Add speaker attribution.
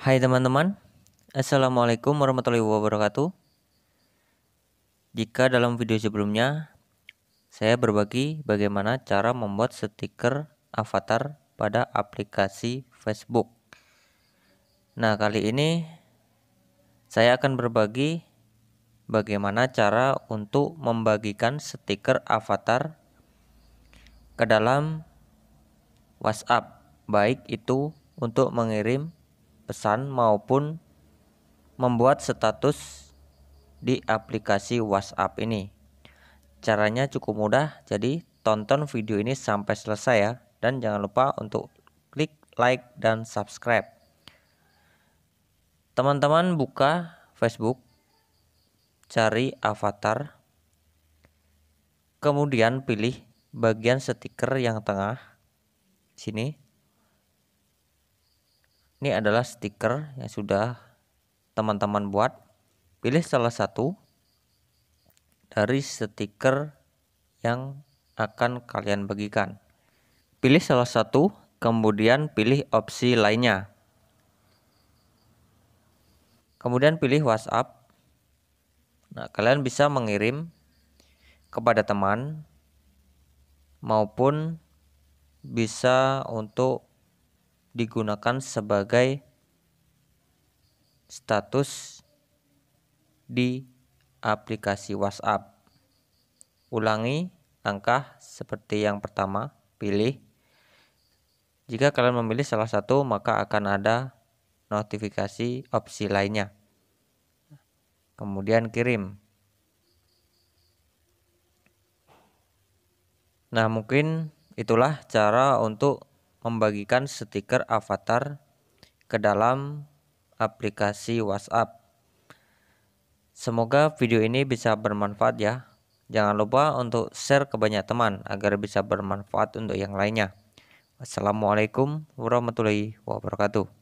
Speaker 1: Hai teman-teman, Assalamualaikum warahmatullahi wabarakatuh. Jika dalam video sebelumnya saya berbagi bagaimana cara membuat stiker avatar pada aplikasi Facebook. Nah, kali ini saya akan berbagi bagaimana cara untuk membagikan stiker avatar ke dalam WhatsApp, baik itu untuk mengirim pesan maupun membuat status di aplikasi WhatsApp ini. Caranya cukup mudah, jadi tonton video ini sampai selesai ya. Dan jangan lupa untuk klik like dan subscribe. Teman-teman buka Facebook, cari avatar, kemudian pilih bagian stiker yang tengah sini ini adalah stiker yang sudah teman-teman buat. Pilih salah satu dari stiker yang akan kalian bagikan. Pilih salah satu, kemudian pilih opsi lainnya. Kemudian pilih WhatsApp. Nah, kalian bisa mengirim kepada teman maupun bisa untuk digunakan sebagai status di aplikasi WhatsApp. Ulangi langkah seperti yang pertama, pilih. Jika kalian memilih salah satu, maka akan ada notifikasi opsi lainnya. Kemudian kirim. Nah, mungkin itulah cara untuk membagikan stiker avatar ke dalam aplikasi WhatsApp. Semoga video ini bisa bermanfaat ya. Jangan lupa untuk share ke banyak teman agar bisa bermanfaat untuk yang lainnya. Wassalamualaikum warahmatullahi wabarakatuh.